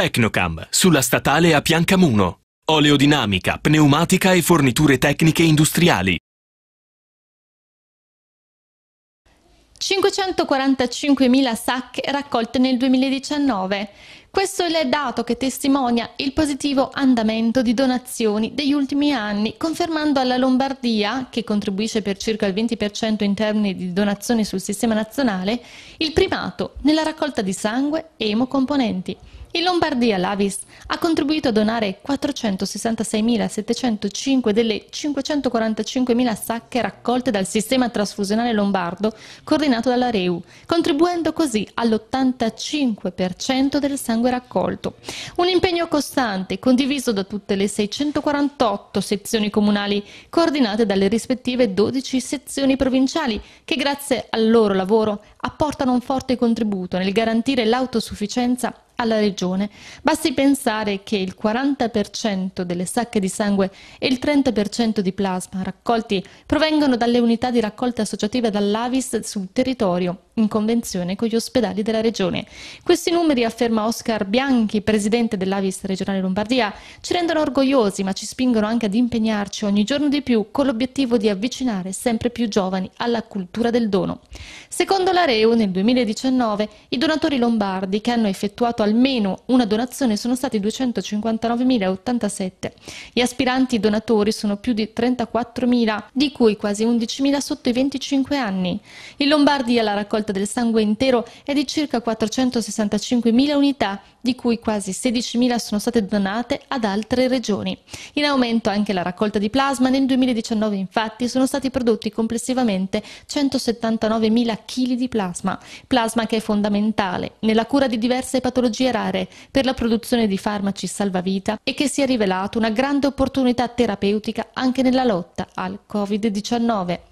Tecnocam, sulla statale a Piancamuno. Oleodinamica, pneumatica e forniture tecniche industriali. 545.000 sacche raccolte nel 2019. Questo è il dato che testimonia il positivo andamento di donazioni degli ultimi anni, confermando alla Lombardia, che contribuisce per circa il 20% in termini di donazioni sul sistema nazionale, il primato nella raccolta di sangue e emocomponenti. In Lombardia l'Avis ha contribuito a donare 466.705 delle 545.000 sacche raccolte dal sistema trasfusionale lombardo coordinato dalla REU, contribuendo così all'85% del sangue sangue raccolto. Un impegno costante, condiviso da tutte le 648 sezioni comunali, coordinate dalle rispettive 12 sezioni provinciali, che grazie al loro lavoro apportano un forte contributo nel garantire l'autosufficienza alla regione. Basti pensare che il 40% delle sacche di sangue e il 30% di plasma raccolti provengono dalle unità di raccolta associativa dall'Avis sul territorio, in convenzione con gli ospedali della regione. Questi numeri, afferma Oscar Bianchi, presidente dell'Avis regionale Lombardia, ci rendono orgogliosi ma ci spingono anche ad impegnarci ogni giorno di più con l'obiettivo di avvicinare sempre più giovani alla cultura del dono. Secondo la Reu, nel 2019 i donatori lombardi che hanno effettuato almeno una donazione sono stati 259.087. Gli aspiranti donatori sono più di 34.000, di cui quasi 11.000 sotto i 25 anni. In Lombardia la raccolta del sangue intero è di circa 465.000 unità, di cui quasi 16.000 sono state donate ad altre regioni. In aumento anche la raccolta di plasma, nel 2019 infatti sono stati prodotti complessivamente 179.000 kg di plasma, plasma che è fondamentale nella cura di diverse patologie tecnologie rare per la produzione di farmaci salvavita e che si è rivelato una grande opportunità terapeutica anche nella lotta al Covid-19.